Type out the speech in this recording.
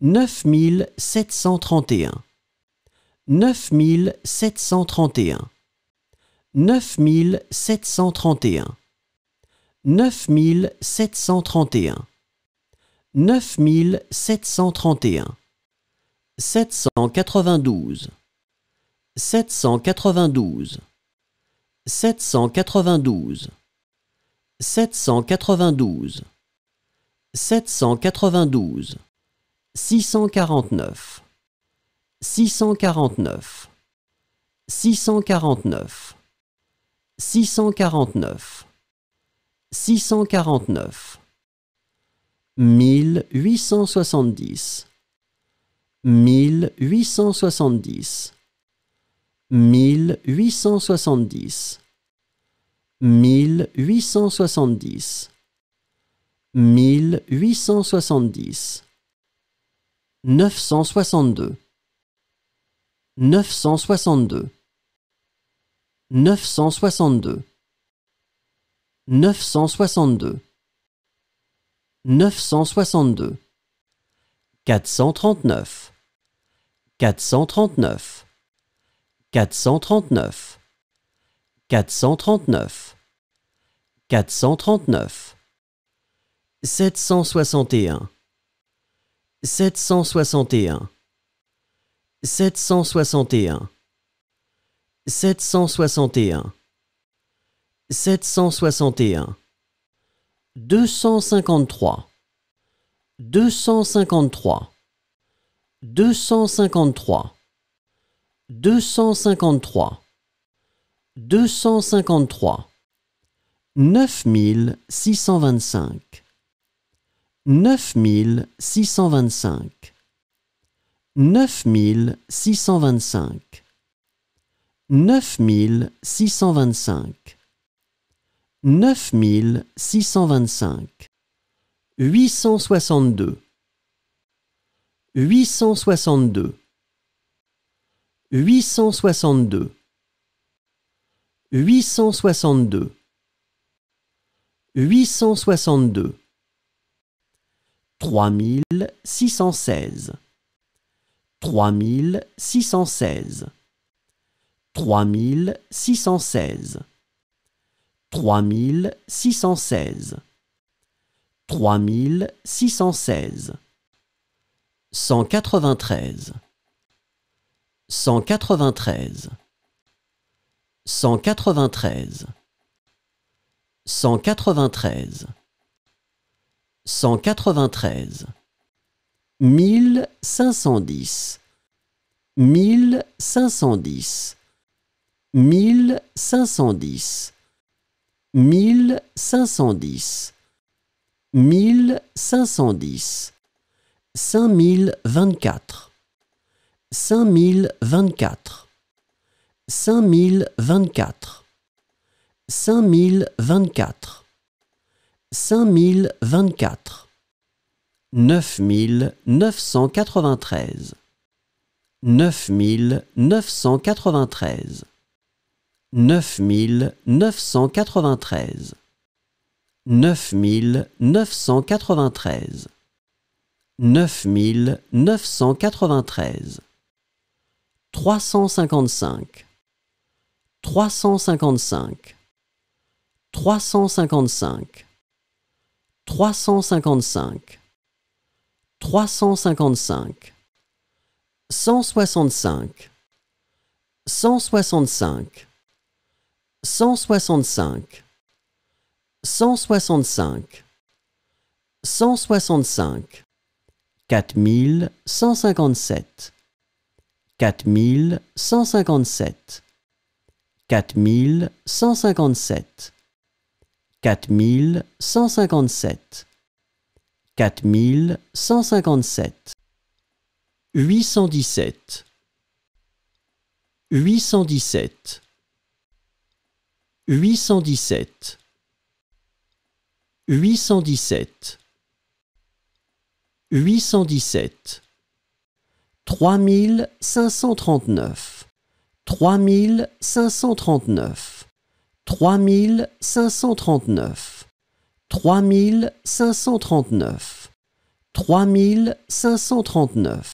9731 9731 9731 9731 9731 792 792 792 792 792 649 649 649 649 649 1870 1870 1870 1870 1870 962 962 962 962 962 439 439 439 439 439 761 761 761 761 761 253 253 253 253 253 9625 9625 9625 9625 9625 862 862 862 862 862 3616 3616 3616 3616 3616 193 193 193 193 193 1510 1510 1510 1510 1510 5024 5024 5024 5024 5024 9993 9993 9993 9993 9993 355 355 355 355 355 165 165 165 165 165 4157 4157 4157 4157 4157 817 817 817 817 817 3539 3539 trois mille cinq cent trente-neuf, trois mille cinq cent trente-neuf, trois mille cinq cent trente-neuf.